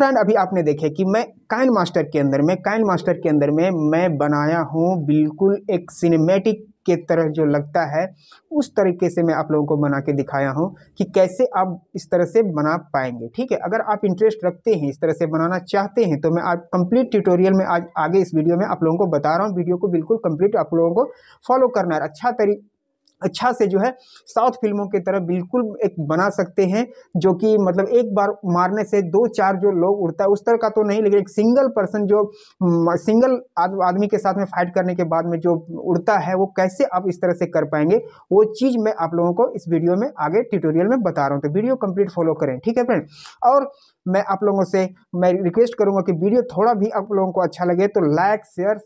friend अभी आपने देखे कि मैं काइन मास्टर के अंदर में काइन मास्टर के अंदर में मैं बनाया हूँ बिल्कुल एक सिनेमेटिक के तरह जो लगता है उस तरीके से मैं आप लोगों को बना के दिखाया हूँ कि कैसे आप इस तरह से बना पाएंगे ठीक है अगर आप इंटरेस्ट रखते हैं इस तरह से बनाना चाहते हैं तो मैं आज कंप्लीट ट्यूटोरियल में आज आगे इस वीडियो में आप लोगों को बता रहा हूँ वीडियो को बिल्कुल कंप्लीट आप लोगों को फॉलो करना है अच्छा तरी अच्छा से जो है साउथ फिल्मों की तरह बिल्कुल एक बना सकते हैं जो कि मतलब एक बार मारने से दो चार जो लोग उड़ता है उस तरह का तो नहीं लेकिन एक सिंगल पर्सन जो सिंगल आदमी के साथ में फाइट करने के बाद में जो उड़ता है वो कैसे आप इस तरह से कर पाएंगे वो चीज़ मैं आप लोगों को इस वीडियो में आगे ट्यूटोरियल में बता रहा हूँ तो वीडियो कंप्लीट फॉलो करें ठीक है फ्रेंड और मैं आप लोगों से मैं रिक्वेस्ट करूँगा कि वीडियो थोड़ा भी आप लोगों को अच्छा लगे तो लाइक शेयर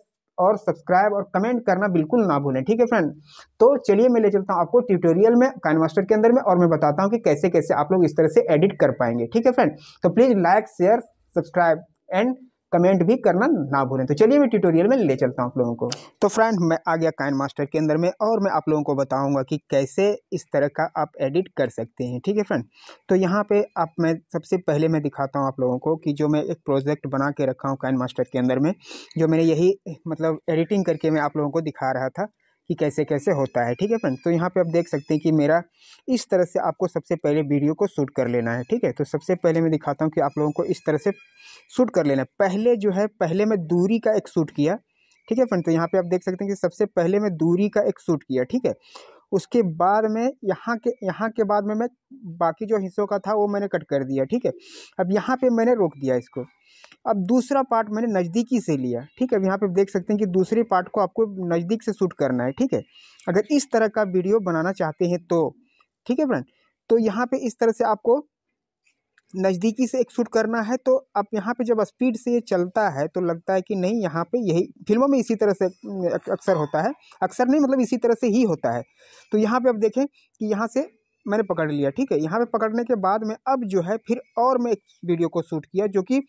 और सब्सक्राइब और कमेंट करना बिल्कुल ना भूलें ठीक है फ्रेंड तो चलिए मैं ले चलता हूँ आपको ट्यूटोरियल में काइन मास्टर के अंदर में और मैं बताता हूँ कि कैसे कैसे आप लोग इस तरह से एडिट कर पाएंगे ठीक है फ्रेंड तो please like share subscribe and comment भी करना ना भूलें तो चलिए मैं ट्यूटोरियल में ले चलता हूँ आप लोगों को तो फ्रेंड मैं आ गया काइन मास्टर के अंदर में और मैं आप लोगों को बताऊँगा कि कैसे इस तरह का आप एडिट कर सकते हैं ठीक है फ्रेंड तो यहाँ पर आप मैं सबसे पहले मैं दिखाता हूँ आप लोगों को कि जो मैं एक प्रोजेक्ट बना के रखा हूँ काइन मास्टर के अंदर में जो मैंने यही मतलब एडिटिंग करके मैं आप लोगों को दिखा रहा था कि कैसे कैसे होता है ठीक है फ्रेंड तो यहाँ पे आप देख सकते हैं कि मेरा इस तरह से आपको सबसे पहले वीडियो को शूट कर लेना है ठीक है तो सबसे पहले मैं दिखाता हूँ कि आप लोगों को इस तरह से शूट कर लेना पहले जो है पहले मैं दूरी का एक शूट किया ठीक है फ्रेंड तो यहाँ पर आप देख सकते हैं कि सबसे पहले मैं दूरी का एक शूट किया ठीक है उसके बाद में यहाँ के यहाँ के बाद में मैं बाकी जो हिस्सों का था वो मैंने कट कर दिया ठीक है अब यहाँ पे मैंने रोक दिया इसको अब दूसरा पार्ट मैंने नज़दीकी से लिया ठीक है अब यहाँ पे देख सकते हैं कि दूसरे पार्ट को आपको नज़दीक से शूट करना है ठीक है अगर इस तरह का वीडियो बनाना चाहते हैं तो ठीक है फ्रेंड तो यहाँ पर इस तरह से आपको नज़दीकी से एक शूट करना है तो अब यहाँ पे जब स्पीड से ये चलता है तो लगता है कि नहीं यहाँ पे यही फिल्मों में इसी तरह से अक्सर होता है अक्सर नहीं मतलब इसी तरह से ही होता है तो यहाँ पे अब देखें कि यहाँ से मैंने पकड़ लिया ठीक है यहाँ पे पकड़ने के बाद में अब जो है फिर और मैं एक वीडियो को शूट किया जो कि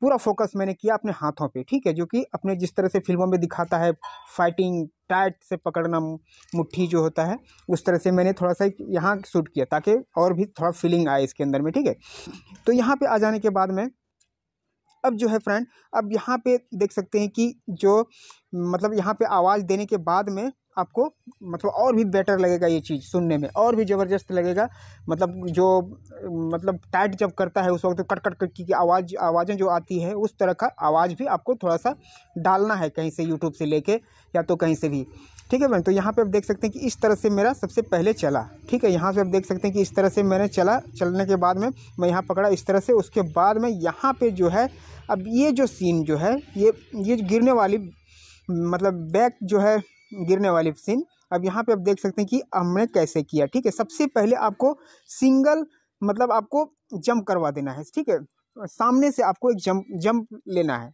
पूरा फोकस मैंने किया अपने हाथों पे ठीक है जो कि अपने जिस तरह से फिल्मों में दिखाता है फाइटिंग टाइट से पकड़ना मुट्ठी जो होता है उस तरह से मैंने थोड़ा सा यहाँ शूट किया ताकि और भी थोड़ा फीलिंग आए इसके अंदर में ठीक है तो यहाँ पे आ जाने के बाद में अब जो है फ्रेंड अब यहाँ पे देख सकते हैं कि जो मतलब यहाँ पे आवाज़ देने के बाद में आपको मतलब और भी बेटर लगेगा ये चीज़ सुनने में और भी ज़बरदस्त लगेगा मतलब जो मतलब टाइट जब करता है उस वक्त कट कट कट की आवाज़ आवाज़ें जो आती है उस तरह का आवाज़ भी आपको थोड़ा सा डालना है कहीं से यूट्यूब से लेके या तो कहीं से भी ठीक है बहन तो यहाँ पे आप देख सकते हैं कि इस तरह से मेरा सबसे पहले चला ठीक है यहाँ से आप देख सकते हैं कि इस तरह से मैंने चला चलने के बाद में मैं यहाँ पकड़ा इस तरह से उसके बाद में यहाँ पर जो है अब ये जो सीन जो है ये ये गिरने वाली मतलब बैक जो है गिरने वाली मशीन अब यहाँ पे आप देख सकते हैं कि हमने कैसे किया ठीक है सबसे पहले आपको सिंगल मतलब आपको जंप करवा देना है ठीक है सामने से आपको एक जंप जंप लेना है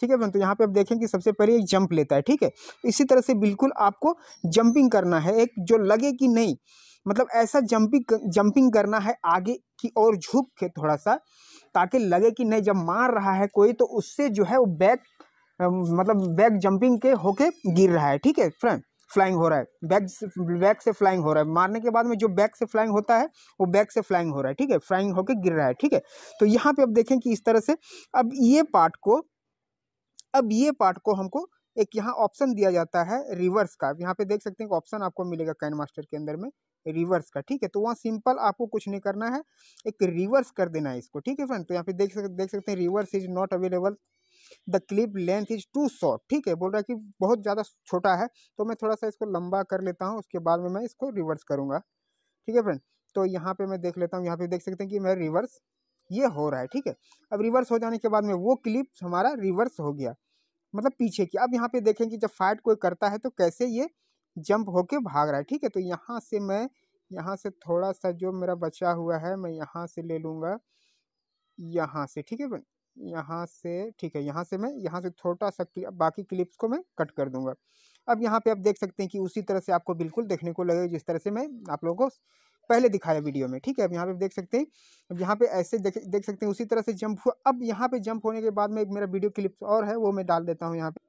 ठीक है तो यहाँ पे आप देखें कि सबसे पहले एक जंप लेता है ठीक है इसी तरह से बिल्कुल आपको जंपिंग करना है एक जो लगे कि नहीं मतलब ऐसा जंपिंग जंपिंग करना है आगे की ओर झुक के थोड़ा सा ताकि लगे कि नहीं जब मार रहा है कोई तो उससे जो है वो बैक मतलब बैक जंपिंग के होके गिर रहा है ठीक है फ्रेंड फ्लाइंग हो रहा है बैक बैक से फ्लाइंग हो रहा है मारने के बाद में जो बैक से फ्लाइंग होता है वो बैक से फ्लाइंग हो रहा है ठीक है फ्लाइंग होके गिर रहा है ठीक है तो यहाँ पे अब देखें कि इस तरह से अब ये पार्ट को अब ये पार्ट को हमको एक यहाँ ऑप्शन दिया जाता है रिवर्स का यहाँ पे देख सकते हैं ऑप्शन आपको मिलेगा कैन मास्टर के अंदर में रिवर्स का ठीक है तो वहाँ सिंपल आपको कुछ नहीं करना है एक रिवर्स कर देना है इसको ठीक है फ्रेंड तो यहाँ पे देख सकते देख सकते हैं reverse is not available the clip length is too short ठीक है बोल रहा है कि बहुत ज़्यादा छोटा है तो मैं थोड़ा सा इसको लंबा कर लेता हूँ उसके बाद में मैं इसको रिवर्स करूँगा ठीक है फ्रेंड तो यहाँ पे मैं देख लेता हूँ यहाँ पे देख सकते हैं कि मैं रिवर्स ये हो रहा है ठीक है अब रिवर्स हो जाने के बाद में वो क्लिप हमारा रिवर्स हो गया मतलब पीछे की अब यहाँ पे देखें कि जब फाइट कोई करता है तो कैसे ये जंप होके भाग रहा है ठीक है तो यहाँ से मैं यहाँ से थोड़ा सा जो मेरा बचा हुआ है मैं यहाँ से ले लूँगा यहाँ से ठीक है फ्रेंड यहाँ से ठीक है यहाँ से मैं यहाँ से छोटा सा बाकी क्लिप्स को मैं कट कर दूंगा अब यहाँ पे आप देख सकते हैं कि उसी तरह से आपको बिल्कुल देखने को लगेगा जिस तरह से मैं आप लोगों को पहले दिखाया वीडियो में ठीक है अब यहाँ पे देख सकते हैं अब यहाँ पे ऐसे देख देख सकते हैं उसी तरह से जंप हुआ अब यहाँ पे जंप होने के बाद में एक मेरा वीडियो क्लिप्स और है वो मैं डाल देता हूँ यहाँ पे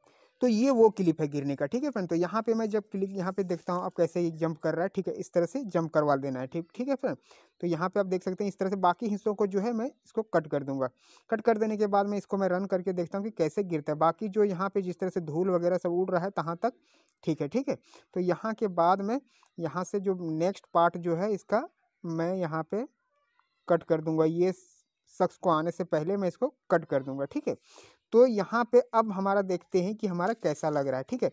तो ये वो क्लिप है गिरने का ठीक है फ्रेंड तो यहाँ पे मैं जब क्लिप यहाँ पे देखता हूँ आप कैसे ये जंप कर रहा है ठीक है इस तरह से जंप करवा देना है ठीक ठीक है फ्रेंड तो यहाँ पे आप देख सकते हैं इस तरह से बाकी हिस्सों को जो है मैं इसको कट कर दूंगा कट कर देने के बाद मैं इसको मैं रन करके देखता हूँ कि कैसे गिरता है बाकी जो यहाँ पे जिस तरह से धूल वगैरह सब उड़ रहा है तहाँ तक ठीक है ठीक है तो यहाँ के बाद में यहाँ से जो नेक्स्ट पार्ट जो है इसका मैं यहाँ पे कट कर दूंगा ये शख्स को आने से पहले मैं इसको कट कर दूंगा ठीक है तो यहाँ पे अब हमारा देखते हैं कि हमारा कैसा लग रहा है ठीक है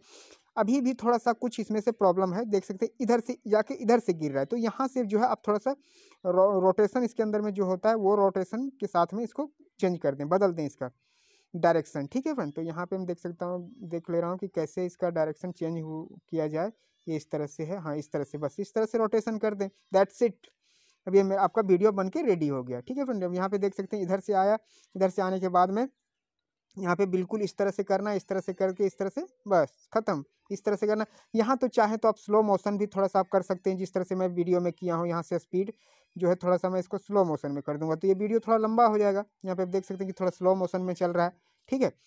अभी भी थोड़ा सा कुछ इसमें से प्रॉब्लम है देख सकते हैं इधर से जाके इधर से गिर रहा है तो यहाँ से जो है आप थोड़ा सा रो, रोटेशन इसके अंदर में जो होता है वो रोटेशन के साथ में इसको चेंज कर दें बदल दें इसका डायरेक्शन ठीक है फ्रेंड तो यहाँ पे मैं देख सकता हूँ देख ले रहा हूँ कि कैसे इसका डायरेक्शन चेंज किया जाए ये इस तरह से है हाँ इस तरह से बस इस तरह से रोटेशन कर दें दैट्स इट अब ये आपका वीडियो बन के रेडी हो गया ठीक है फ्रेंड अब यहाँ पे देख सकते हैं इधर से आया इधर से आने के बाद में यहाँ पे बिल्कुल इस तरह से करना इस तरह से करके इस तरह से बस ख़त्म इस तरह से करना यहाँ तो चाहे तो आप स्लो मोशन भी थोड़ा सा आप कर सकते हैं जिस तरह से मैं वीडियो में किया हूँ यहाँ से स्पीड जो है थोड़ा सा मैं इसको स्लो मोशन में कर दूंगा तो ये वीडियो थोड़ा लंबा हो जाएगा यहाँ पे आप देख सकते हैं कि थोड़ा स्लो मोशन में चल रहा है ठीक है